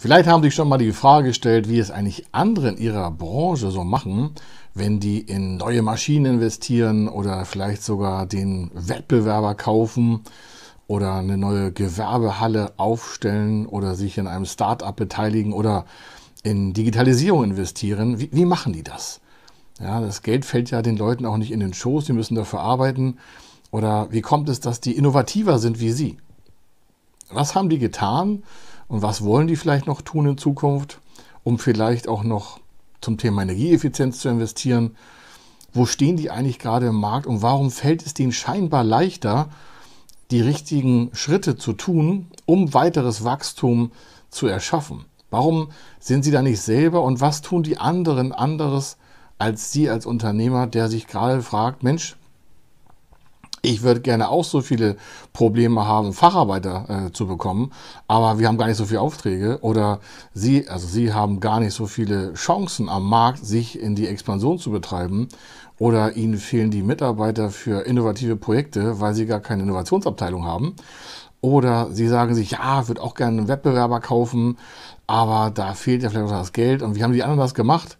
Vielleicht haben sich schon mal die Frage gestellt, wie es eigentlich andere in ihrer Branche so machen, wenn die in neue Maschinen investieren oder vielleicht sogar den Wettbewerber kaufen oder eine neue Gewerbehalle aufstellen oder sich in einem Start-up beteiligen oder in Digitalisierung investieren. Wie, wie machen die das? Ja, das Geld fällt ja den Leuten auch nicht in den Schoß, die müssen dafür arbeiten. Oder wie kommt es, dass die innovativer sind wie sie? Was haben die getan? Und was wollen die vielleicht noch tun in Zukunft, um vielleicht auch noch zum Thema Energieeffizienz zu investieren? Wo stehen die eigentlich gerade im Markt und warum fällt es denen scheinbar leichter, die richtigen Schritte zu tun, um weiteres Wachstum zu erschaffen? Warum sind sie da nicht selber und was tun die anderen anderes als Sie als Unternehmer, der sich gerade fragt, Mensch, ich würde gerne auch so viele Probleme haben, Facharbeiter äh, zu bekommen, aber wir haben gar nicht so viele Aufträge oder sie, also sie haben gar nicht so viele Chancen am Markt, sich in die Expansion zu betreiben oder ihnen fehlen die Mitarbeiter für innovative Projekte, weil sie gar keine Innovationsabteilung haben. Oder sie sagen sich, ja, würde auch gerne einen Wettbewerber kaufen, aber da fehlt ja vielleicht auch das Geld und wie haben die anderen das gemacht?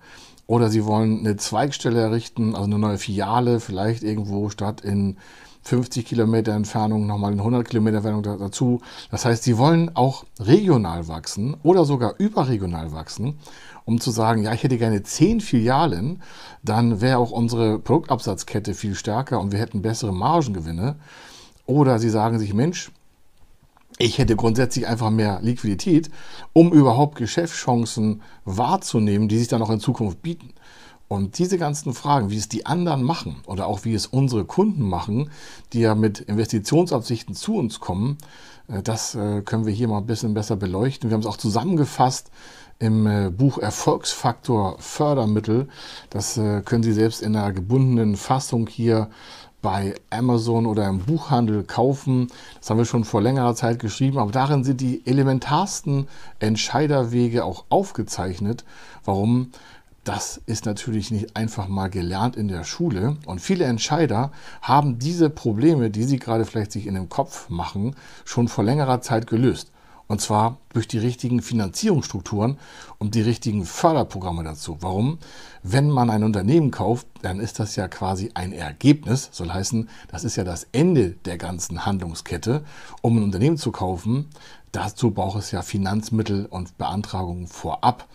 Oder sie wollen eine Zweigstelle errichten, also eine neue Filiale, vielleicht irgendwo statt in 50 Kilometer Entfernung nochmal in 100 Kilometer Entfernung dazu. Das heißt, sie wollen auch regional wachsen oder sogar überregional wachsen, um zu sagen, ja, ich hätte gerne 10 Filialen, dann wäre auch unsere Produktabsatzkette viel stärker und wir hätten bessere Margengewinne. Oder sie sagen sich, Mensch, ich hätte grundsätzlich einfach mehr Liquidität, um überhaupt Geschäftschancen wahrzunehmen, die sich dann auch in Zukunft bieten. Und diese ganzen Fragen, wie es die anderen machen oder auch wie es unsere Kunden machen, die ja mit Investitionsabsichten zu uns kommen, äh, das äh, können wir hier mal ein bisschen besser beleuchten. Wir haben es auch zusammengefasst im äh, Buch Erfolgsfaktor Fördermittel. Das können Sie selbst in einer gebundenen Fassung hier bei Amazon oder im Buchhandel kaufen. Das haben wir schon vor längerer Zeit geschrieben, aber darin sind die elementarsten Entscheiderwege auch aufgezeichnet, warum das ist natürlich nicht einfach mal gelernt in der Schule. Und viele Entscheider haben diese Probleme, die sie gerade vielleicht sich in dem Kopf machen, schon vor längerer Zeit gelöst. Und zwar durch die richtigen Finanzierungsstrukturen und die richtigen Förderprogramme dazu. Warum? Wenn man ein Unternehmen kauft, dann ist das ja quasi ein Ergebnis. Soll heißen, das ist ja das Ende der ganzen Handlungskette. Um ein Unternehmen zu kaufen, dazu braucht es ja Finanzmittel und Beantragungen vorab.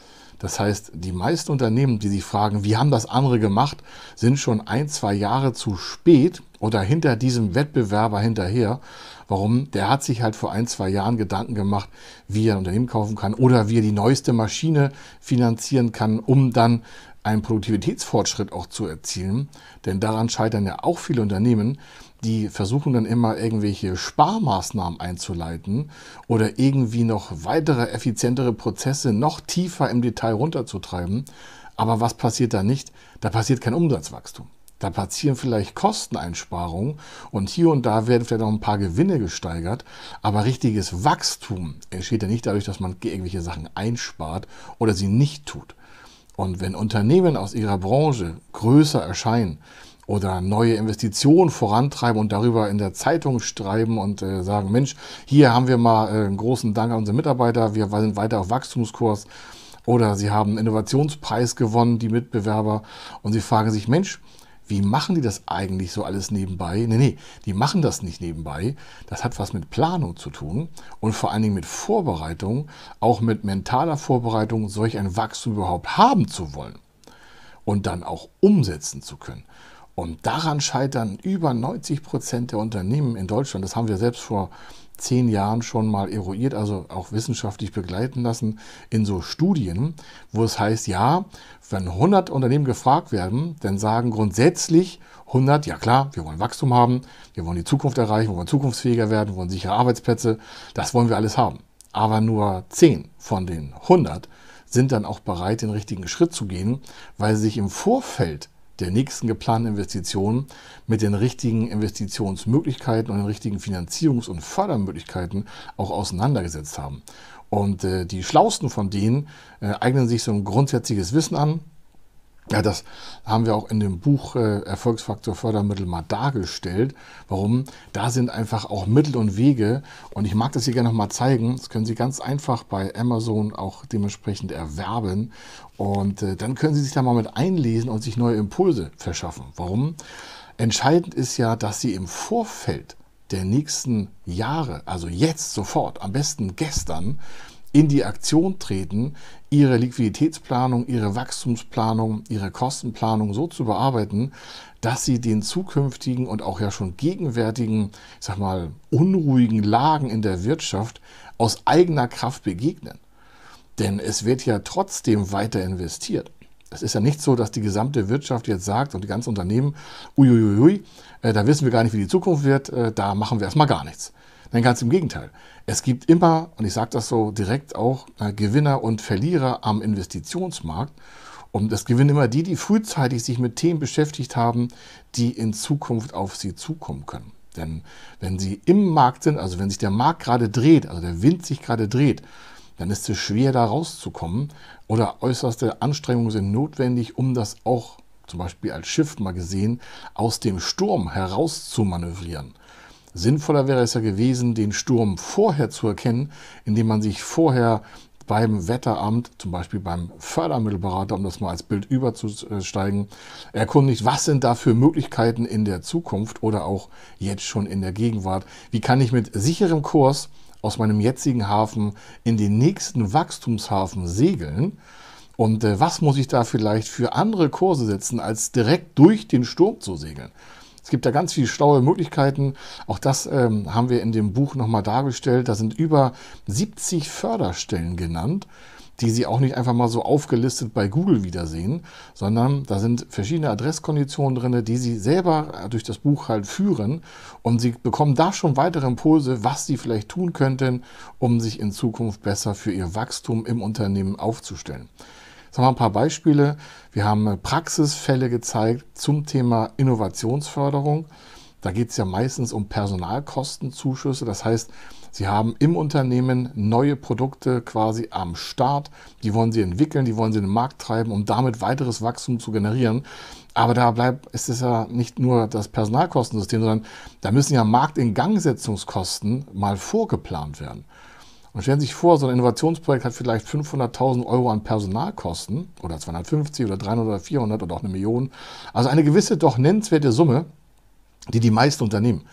Das heißt, die meisten Unternehmen, die sich fragen, wie haben das andere gemacht, sind schon ein, zwei Jahre zu spät oder hinter diesem Wettbewerber hinterher. Warum? Der hat sich halt vor ein, zwei Jahren Gedanken gemacht, wie er ein Unternehmen kaufen kann oder wie er die neueste Maschine finanzieren kann, um dann einen Produktivitätsfortschritt auch zu erzielen. Denn daran scheitern ja auch viele Unternehmen, die versuchen dann immer irgendwelche Sparmaßnahmen einzuleiten oder irgendwie noch weitere effizientere Prozesse noch tiefer im Detail runterzutreiben. Aber was passiert da nicht? Da passiert kein Umsatzwachstum. Da passieren vielleicht Kosteneinsparungen und hier und da werden vielleicht auch ein paar Gewinne gesteigert, aber richtiges Wachstum entsteht ja nicht dadurch, dass man irgendwelche Sachen einspart oder sie nicht tut. Und wenn Unternehmen aus ihrer Branche größer erscheinen, oder neue Investitionen vorantreiben und darüber in der Zeitung schreiben und äh, sagen, Mensch, hier haben wir mal äh, einen großen Dank an unsere Mitarbeiter, wir sind weiter auf Wachstumskurs oder sie haben einen Innovationspreis gewonnen, die Mitbewerber, und sie fragen sich, Mensch, wie machen die das eigentlich so alles nebenbei? Nee, nee, die machen das nicht nebenbei. Das hat was mit Planung zu tun und vor allen Dingen mit Vorbereitung, auch mit mentaler Vorbereitung, solch ein Wachstum überhaupt haben zu wollen und dann auch umsetzen zu können. Und daran scheitern über 90 Prozent der Unternehmen in Deutschland. Das haben wir selbst vor zehn Jahren schon mal eruiert, also auch wissenschaftlich begleiten lassen in so Studien, wo es heißt, ja, wenn 100 Unternehmen gefragt werden, dann sagen grundsätzlich 100, ja klar, wir wollen Wachstum haben, wir wollen die Zukunft erreichen, wir wollen zukunftsfähiger werden, wir wollen sichere Arbeitsplätze, das wollen wir alles haben. Aber nur 10 von den 100 sind dann auch bereit, den richtigen Schritt zu gehen, weil sie sich im Vorfeld der nächsten geplanten Investition mit den richtigen Investitionsmöglichkeiten und den richtigen Finanzierungs- und Fördermöglichkeiten auch auseinandergesetzt haben. Und äh, die Schlausten von denen äh, eignen sich so ein grundsätzliches Wissen an, ja, das haben wir auch in dem Buch äh, Erfolgsfaktor Fördermittel mal dargestellt. Warum? Da sind einfach auch Mittel und Wege. Und ich mag das hier gerne nochmal zeigen. Das können Sie ganz einfach bei Amazon auch dementsprechend erwerben. Und äh, dann können Sie sich da mal mit einlesen und sich neue Impulse verschaffen. Warum? Entscheidend ist ja, dass Sie im Vorfeld der nächsten Jahre, also jetzt sofort, am besten gestern, in die Aktion treten, ihre Liquiditätsplanung, ihre Wachstumsplanung, ihre Kostenplanung so zu bearbeiten, dass sie den zukünftigen und auch ja schon gegenwärtigen, ich sag mal, unruhigen Lagen in der Wirtschaft aus eigener Kraft begegnen. Denn es wird ja trotzdem weiter investiert. Es ist ja nicht so, dass die gesamte Wirtschaft jetzt sagt und die ganzen Unternehmen, uiuiui, äh, da wissen wir gar nicht, wie die Zukunft wird, äh, da machen wir erstmal gar nichts. Nein, ganz im Gegenteil. Es gibt immer, und ich sage das so direkt auch, äh, Gewinner und Verlierer am Investitionsmarkt. Und es gewinnen immer die, die frühzeitig sich mit Themen beschäftigt haben, die in Zukunft auf sie zukommen können. Denn wenn sie im Markt sind, also wenn sich der Markt gerade dreht, also der Wind sich gerade dreht, dann ist es schwer, da rauszukommen. Oder äußerste Anstrengungen sind notwendig, um das auch zum Beispiel als Schiff mal gesehen, aus dem Sturm herauszumanövrieren. manövrieren. Sinnvoller wäre es ja gewesen, den Sturm vorher zu erkennen, indem man sich vorher beim Wetteramt, zum Beispiel beim Fördermittelberater, um das mal als Bild überzusteigen, erkundigt, was sind da für Möglichkeiten in der Zukunft oder auch jetzt schon in der Gegenwart? Wie kann ich mit sicherem Kurs aus meinem jetzigen Hafen in den nächsten Wachstumshafen segeln? Und äh, was muss ich da vielleicht für andere Kurse setzen, als direkt durch den Sturm zu segeln? Es gibt da ganz viele schlaue Möglichkeiten. Auch das ähm, haben wir in dem Buch nochmal dargestellt. Da sind über 70 Förderstellen genannt die Sie auch nicht einfach mal so aufgelistet bei Google wiedersehen, sondern da sind verschiedene Adresskonditionen drin, die Sie selber durch das Buch halt führen und Sie bekommen da schon weitere Impulse, was Sie vielleicht tun könnten, um sich in Zukunft besser für Ihr Wachstum im Unternehmen aufzustellen. Jetzt haben wir ein paar Beispiele. Wir haben äh, Praxisfälle gezeigt zum Thema Innovationsförderung. Da geht es ja meistens um Personalkostenzuschüsse. Das heißt, Sie haben im Unternehmen neue Produkte quasi am Start. Die wollen Sie entwickeln, die wollen Sie in den Markt treiben, um damit weiteres Wachstum zu generieren. Aber da bleibt, es ist ja nicht nur das Personalkostensystem, sondern da müssen ja Markt Marktinngangsetzungskosten mal vorgeplant werden. Und stellen Sie sich vor, so ein Innovationsprojekt hat vielleicht 500.000 Euro an Personalkosten oder 250 oder 300 oder 400 oder auch eine Million. Also eine gewisse doch nennenswerte Summe, die die meisten Unternehmen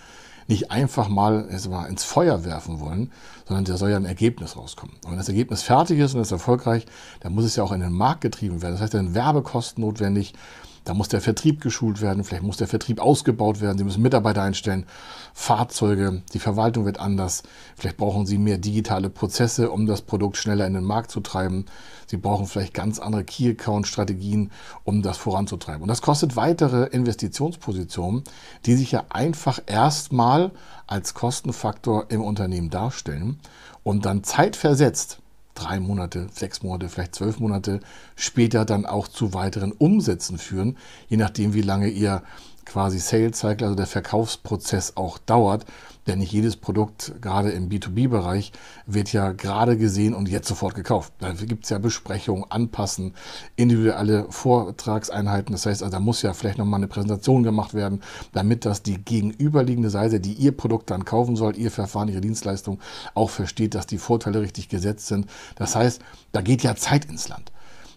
nicht einfach mal ins Feuer werfen wollen, sondern da soll ja ein Ergebnis rauskommen. Und wenn das Ergebnis fertig ist und ist erfolgreich, dann muss es ja auch in den Markt getrieben werden. Das heißt, dann Werbekosten notwendig, da muss der Vertrieb geschult werden, vielleicht muss der Vertrieb ausgebaut werden, Sie müssen Mitarbeiter einstellen, Fahrzeuge, die Verwaltung wird anders, vielleicht brauchen Sie mehr digitale Prozesse, um das Produkt schneller in den Markt zu treiben. Sie brauchen vielleicht ganz andere Key-Account-Strategien, um das voranzutreiben. Und das kostet weitere Investitionspositionen, die sich ja einfach erstmal als Kostenfaktor im Unternehmen darstellen und dann zeitversetzt drei Monate, sechs Monate, vielleicht zwölf Monate später dann auch zu weiteren Umsätzen führen, je nachdem, wie lange ihr quasi Sales Cycle, also der Verkaufsprozess auch dauert. Denn nicht jedes Produkt, gerade im B2B-Bereich, wird ja gerade gesehen und jetzt sofort gekauft. Da gibt es ja Besprechungen, Anpassen, individuelle Vortragseinheiten. Das heißt, also, da muss ja vielleicht nochmal eine Präsentation gemacht werden, damit das die gegenüberliegende Seite, die ihr Produkt dann kaufen soll, ihr Verfahren, ihre Dienstleistung, auch versteht, dass die Vorteile richtig gesetzt sind. Das heißt, da geht ja Zeit ins Land.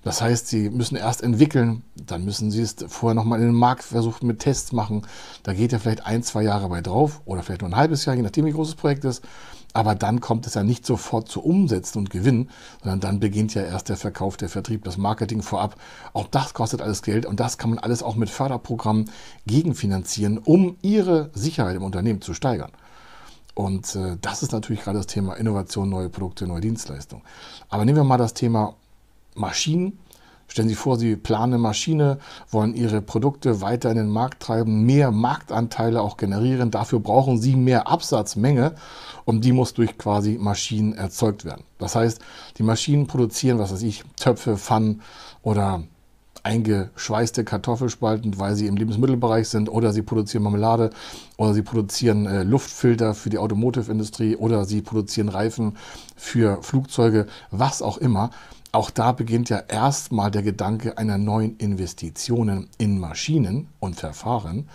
Das heißt, sie müssen erst entwickeln, dann müssen sie es vorher nochmal in den Markt versuchen mit Tests machen. Da geht ja vielleicht ein, zwei Jahre bei drauf oder vielleicht nur ein halbes Jahr, je nachdem wie groß das Projekt ist. Aber dann kommt es ja nicht sofort zu Umsetzen und Gewinn, sondern dann beginnt ja erst der Verkauf, der Vertrieb, das Marketing vorab. Auch das kostet alles Geld und das kann man alles auch mit Förderprogrammen gegenfinanzieren, um ihre Sicherheit im Unternehmen zu steigern. Und äh, das ist natürlich gerade das Thema Innovation, neue Produkte, neue Dienstleistungen. Aber nehmen wir mal das Thema Maschinen. Stellen Sie vor, Sie planen eine Maschine, wollen Ihre Produkte weiter in den Markt treiben, mehr Marktanteile auch generieren. Dafür brauchen Sie mehr Absatzmenge und die muss durch quasi Maschinen erzeugt werden. Das heißt, die Maschinen produzieren, was weiß ich, Töpfe, Pfannen oder eingeschweißte Kartoffelspalten, weil sie im Lebensmittelbereich sind, oder sie produzieren Marmelade, oder sie produzieren äh, Luftfilter für die Automotive-Industrie, oder sie produzieren Reifen für Flugzeuge, was auch immer. Auch da beginnt ja erstmal der Gedanke einer neuen Investitionen in Maschinen und Verfahren.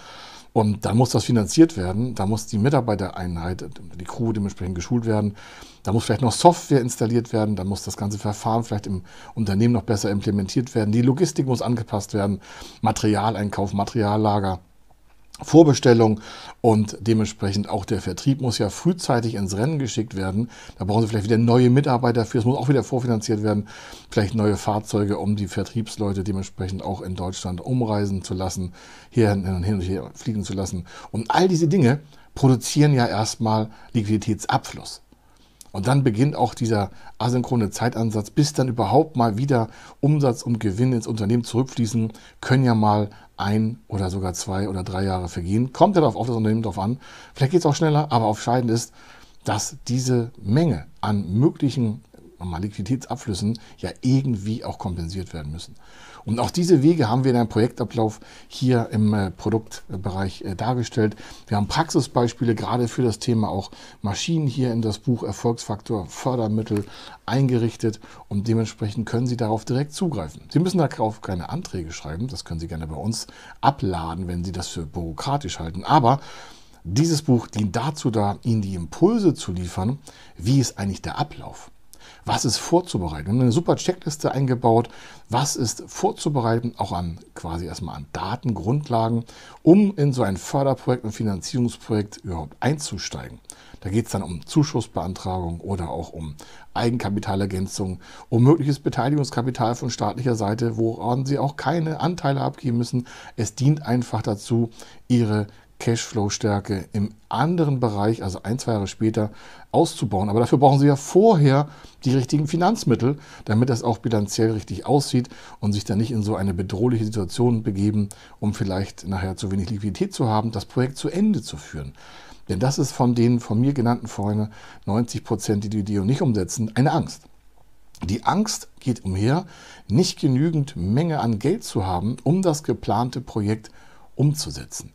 Und da muss das finanziert werden, da muss die Mitarbeitereinheit, die Crew dementsprechend geschult werden, da muss vielleicht noch Software installiert werden, da muss das ganze Verfahren vielleicht im Unternehmen noch besser implementiert werden, die Logistik muss angepasst werden, Materialeinkauf, Materiallager. Vorbestellung und dementsprechend auch der Vertrieb muss ja frühzeitig ins Rennen geschickt werden. Da brauchen Sie vielleicht wieder neue Mitarbeiter für. Es muss auch wieder vorfinanziert werden. Vielleicht neue Fahrzeuge, um die Vertriebsleute dementsprechend auch in Deutschland umreisen zu lassen, hier hin und, hin und her fliegen zu lassen. Und all diese Dinge produzieren ja erstmal Liquiditätsabfluss. Und dann beginnt auch dieser asynchrone Zeitansatz, bis dann überhaupt mal wieder Umsatz und Gewinn ins Unternehmen zurückfließen, können ja mal ein oder sogar zwei oder drei Jahre vergehen. Kommt ja darauf auf das Unternehmen drauf an. Vielleicht geht es auch schneller, aber entscheidend ist, dass diese Menge an möglichen Liquiditätsabflüssen ja irgendwie auch kompensiert werden müssen. Und auch diese Wege haben wir in einem Projektablauf hier im äh, Produktbereich äh, dargestellt. Wir haben Praxisbeispiele gerade für das Thema auch Maschinen hier in das Buch Erfolgsfaktor Fördermittel eingerichtet und dementsprechend können Sie darauf direkt zugreifen. Sie müssen darauf keine Anträge schreiben, das können Sie gerne bei uns abladen, wenn Sie das für bürokratisch halten. Aber dieses Buch dient dazu da, Ihnen die Impulse zu liefern, wie ist eigentlich der Ablauf was ist vorzubereiten. Wir haben eine super Checkliste eingebaut, was ist vorzubereiten, auch an quasi erstmal an Datengrundlagen, um in so ein Förderprojekt und Finanzierungsprojekt überhaupt einzusteigen. Da geht es dann um Zuschussbeantragung oder auch um Eigenkapitalergänzung, um mögliches Beteiligungskapital von staatlicher Seite, woran Sie auch keine Anteile abgeben müssen. Es dient einfach dazu, Ihre Cashflow-Stärke im anderen Bereich, also ein, zwei Jahre später, auszubauen. Aber dafür brauchen Sie ja vorher die richtigen Finanzmittel, damit das auch bilanziell richtig aussieht und sich dann nicht in so eine bedrohliche Situation begeben, um vielleicht nachher zu wenig Liquidität zu haben, das Projekt zu Ende zu führen. Denn das ist von den von mir genannten vorhin 90 Prozent, die die Ideo nicht umsetzen, eine Angst. Die Angst geht umher, nicht genügend Menge an Geld zu haben, um das geplante Projekt umzusetzen.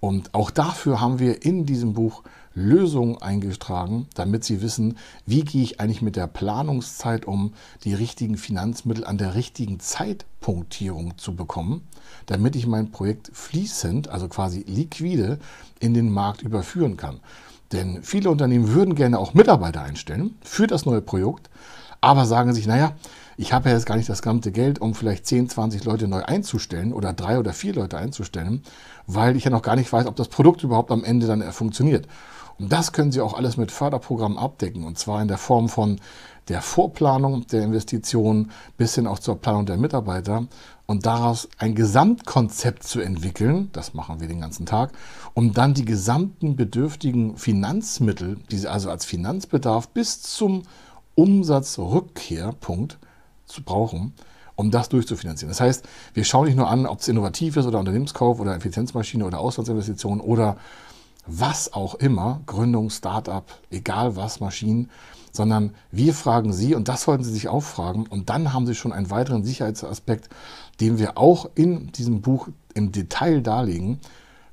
Und auch dafür haben wir in diesem Buch Lösungen eingetragen, damit Sie wissen, wie gehe ich eigentlich mit der Planungszeit um, die richtigen Finanzmittel an der richtigen Zeitpunktierung zu bekommen, damit ich mein Projekt fließend, also quasi liquide, in den Markt überführen kann. Denn viele Unternehmen würden gerne auch Mitarbeiter einstellen für das neue Projekt, aber sagen sich, naja, ich habe ja jetzt gar nicht das gesamte Geld, um vielleicht 10, 20 Leute neu einzustellen oder drei oder vier Leute einzustellen, weil ich ja noch gar nicht weiß, ob das Produkt überhaupt am Ende dann äh, funktioniert. Und das können Sie auch alles mit Förderprogrammen abdecken. Und zwar in der Form von der Vorplanung der Investitionen bis hin auch zur Planung der Mitarbeiter und daraus ein Gesamtkonzept zu entwickeln, das machen wir den ganzen Tag, um dann die gesamten bedürftigen Finanzmittel, die Sie also als Finanzbedarf bis zum Umsatzrückkehrpunkt zu brauchen, um das durchzufinanzieren. Das heißt, wir schauen nicht nur an, ob es innovativ ist oder Unternehmenskauf oder Effizienzmaschine oder Auslandsinvestition oder was auch immer, Gründung, Startup, egal was, Maschinen, sondern wir fragen Sie und das sollten Sie sich auch fragen und dann haben Sie schon einen weiteren Sicherheitsaspekt, den wir auch in diesem Buch im Detail darlegen.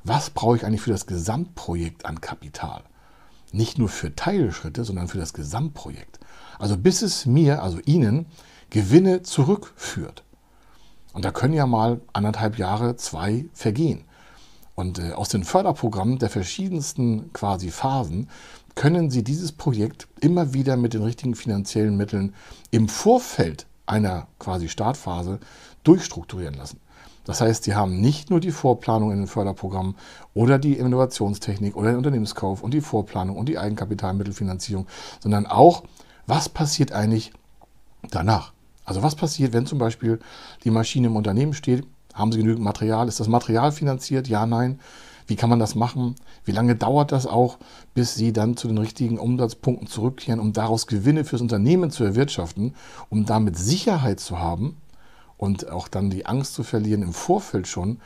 Was brauche ich eigentlich für das Gesamtprojekt an Kapital? Nicht nur für Teilschritte, sondern für das Gesamtprojekt. Also bis es mir, also Ihnen, Gewinne zurückführt. Und da können ja mal anderthalb Jahre, zwei vergehen. Und äh, aus den Förderprogrammen der verschiedensten quasi Phasen können Sie dieses Projekt immer wieder mit den richtigen finanziellen Mitteln im Vorfeld einer quasi Startphase durchstrukturieren lassen. Das heißt, Sie haben nicht nur die Vorplanung in den Förderprogrammen oder die Innovationstechnik oder den Unternehmenskauf und die Vorplanung und die Eigenkapitalmittelfinanzierung, sondern auch, was passiert eigentlich danach? Also was passiert, wenn zum Beispiel die Maschine im Unternehmen steht? Haben Sie genügend Material? Ist das Material finanziert? Ja, nein. Wie kann man das machen? Wie lange dauert das auch, bis Sie dann zu den richtigen Umsatzpunkten zurückkehren, um daraus Gewinne fürs Unternehmen zu erwirtschaften, um damit Sicherheit zu haben und auch dann die Angst zu verlieren im Vorfeld schon,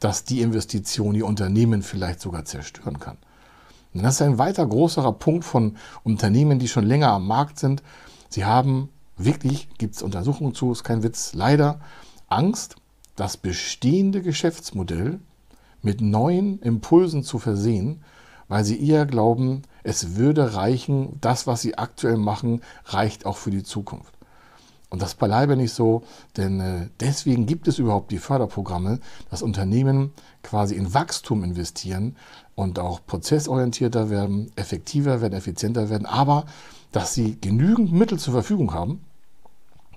dass die Investition Ihr Unternehmen vielleicht sogar zerstören kann. Und das ist ein weiter großerer Punkt von Unternehmen, die schon länger am Markt sind. Sie haben wirklich gibt es Untersuchungen zu, ist kein Witz, leider Angst, das bestehende Geschäftsmodell mit neuen Impulsen zu versehen, weil sie eher glauben, es würde reichen, das, was sie aktuell machen, reicht auch für die Zukunft. Und das beileibe nicht so, denn äh, deswegen gibt es überhaupt die Förderprogramme, dass Unternehmen quasi in Wachstum investieren und auch prozessorientierter werden, effektiver werden, effizienter werden, aber dass sie genügend Mittel zur Verfügung haben,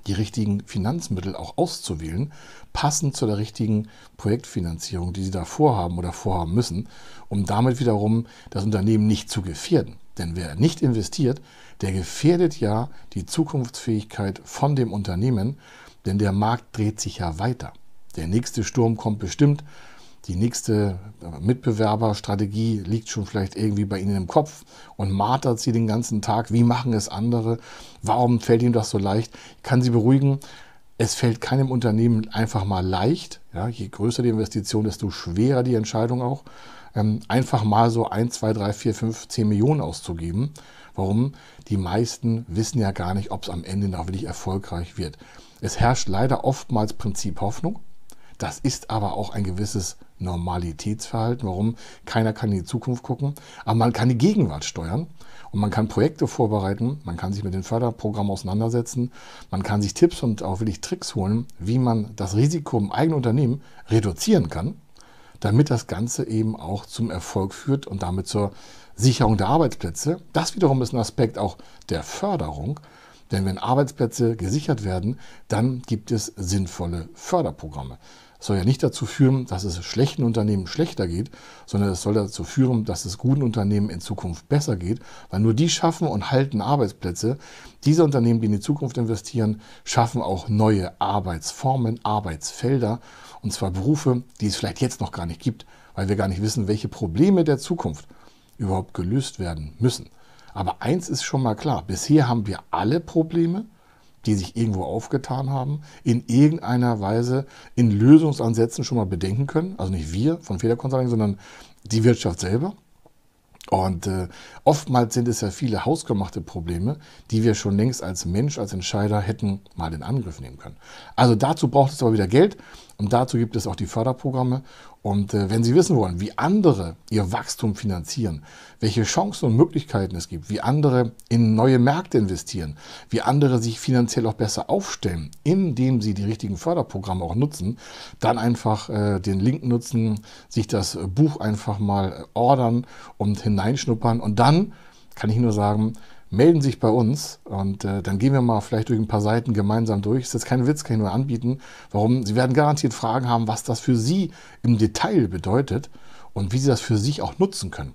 die richtigen Finanzmittel auch auszuwählen, passend zu der richtigen Projektfinanzierung, die sie da vorhaben oder vorhaben müssen, um damit wiederum das Unternehmen nicht zu gefährden. Denn wer nicht investiert, der gefährdet ja die Zukunftsfähigkeit von dem Unternehmen, denn der Markt dreht sich ja weiter. Der nächste Sturm kommt bestimmt, die nächste Mitbewerberstrategie liegt schon vielleicht irgendwie bei Ihnen im Kopf und martert Sie den ganzen Tag. Wie machen es andere? Warum fällt Ihnen das so leicht? Ich kann Sie beruhigen, es fällt keinem Unternehmen einfach mal leicht. Ja, je größer die Investition, desto schwerer die Entscheidung auch. Ähm, einfach mal so 1, 2, 3, 4, 5, 10 Millionen auszugeben. Warum? Die meisten wissen ja gar nicht, ob es am Ende noch wirklich erfolgreich wird. Es herrscht leider oftmals Prinzip Hoffnung. Das ist aber auch ein gewisses Normalitätsverhalten. Warum? Keiner kann in die Zukunft gucken, aber man kann die Gegenwart steuern und man kann Projekte vorbereiten, man kann sich mit den Förderprogrammen auseinandersetzen, man kann sich Tipps und auch wirklich Tricks holen, wie man das Risiko im eigenen Unternehmen reduzieren kann, damit das Ganze eben auch zum Erfolg führt und damit zur Sicherung der Arbeitsplätze. Das wiederum ist ein Aspekt auch der Förderung. Denn wenn Arbeitsplätze gesichert werden, dann gibt es sinnvolle Förderprogramme soll ja nicht dazu führen, dass es schlechten Unternehmen schlechter geht, sondern es soll dazu führen, dass es guten Unternehmen in Zukunft besser geht, weil nur die schaffen und halten Arbeitsplätze. Diese Unternehmen, die in die Zukunft investieren, schaffen auch neue Arbeitsformen, Arbeitsfelder und zwar Berufe, die es vielleicht jetzt noch gar nicht gibt, weil wir gar nicht wissen, welche Probleme der Zukunft überhaupt gelöst werden müssen. Aber eins ist schon mal klar, bisher haben wir alle Probleme, die sich irgendwo aufgetan haben, in irgendeiner Weise in Lösungsansätzen schon mal bedenken können. Also nicht wir von Federkonsulting, sondern die Wirtschaft selber. Und äh, oftmals sind es ja viele hausgemachte Probleme, die wir schon längst als Mensch, als Entscheider hätten mal in Angriff nehmen können. Also dazu braucht es aber wieder Geld und dazu gibt es auch die Förderprogramme. Und äh, wenn Sie wissen wollen, wie andere ihr Wachstum finanzieren, welche Chancen und Möglichkeiten es gibt, wie andere in neue Märkte investieren, wie andere sich finanziell auch besser aufstellen, indem sie die richtigen Förderprogramme auch nutzen, dann einfach äh, den Link nutzen, sich das Buch einfach mal äh, ordern und hineinschnuppern. Und dann kann ich nur sagen, melden sich bei uns und äh, dann gehen wir mal vielleicht durch ein paar Seiten gemeinsam durch. Das Ist jetzt kein Witz, kann ich nur anbieten. Warum? Sie werden garantiert Fragen haben, was das für Sie im Detail bedeutet und wie Sie das für sich auch nutzen können.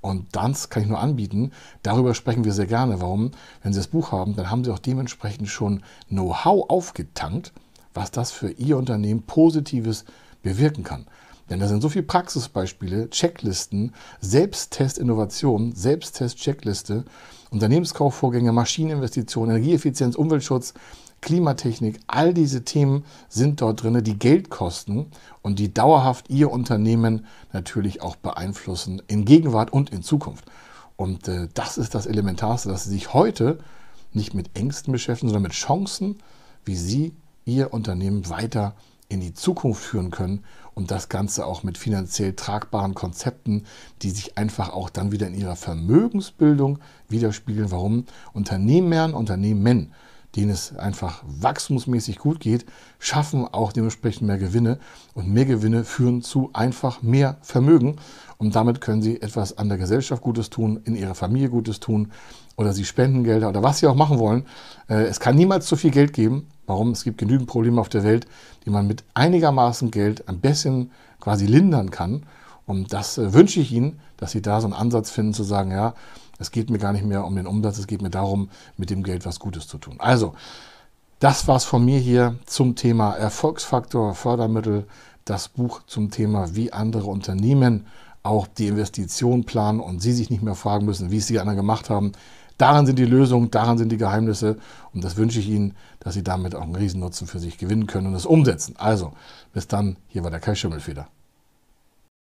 Und das kann ich nur anbieten. Darüber sprechen wir sehr gerne. Warum? Wenn Sie das Buch haben, dann haben Sie auch dementsprechend schon Know-how aufgetankt, was das für Ihr Unternehmen Positives bewirken kann. Denn da sind so viele Praxisbeispiele, Checklisten, Selbsttest-Innovation, Selbsttest-Checkliste. selbsttest innovation selbsttest innovation selbsttest checkliste Unternehmenskaufvorgänge, Maschineninvestitionen, Energieeffizienz, Umweltschutz, Klimatechnik, all diese Themen sind dort drin, die Geld kosten und die dauerhaft Ihr Unternehmen natürlich auch beeinflussen in Gegenwart und in Zukunft. Und äh, das ist das Elementarste, dass Sie sich heute nicht mit Ängsten beschäftigen, sondern mit Chancen, wie Sie Ihr Unternehmen weiter in die Zukunft führen können und das Ganze auch mit finanziell tragbaren Konzepten, die sich einfach auch dann wieder in ihrer Vermögensbildung widerspiegeln, warum Unternehmern, Unternehmen, denen es einfach wachstumsmäßig gut geht, schaffen auch dementsprechend mehr Gewinne und mehr Gewinne führen zu einfach mehr Vermögen und damit können sie etwas an der Gesellschaft Gutes tun, in ihrer Familie Gutes tun oder sie spenden Gelder oder was sie auch machen wollen. Äh, es kann niemals zu viel Geld geben, Warum? Es gibt genügend Probleme auf der Welt, die man mit einigermaßen Geld ein bisschen quasi lindern kann. Und das äh, wünsche ich Ihnen, dass Sie da so einen Ansatz finden, zu sagen, ja, es geht mir gar nicht mehr um den Umsatz, es geht mir darum, mit dem Geld was Gutes zu tun. Also, das war es von mir hier zum Thema Erfolgsfaktor, Fördermittel, das Buch zum Thema, wie andere Unternehmen auch die Investition planen und Sie sich nicht mehr fragen müssen, wie es die anderen gemacht haben. Daran sind die Lösungen, daran sind die Geheimnisse. Und das wünsche ich Ihnen, dass Sie damit auch einen Riesennutzen für sich gewinnen können und es umsetzen. Also, bis dann. Hier war der Kai Schimmelfeder.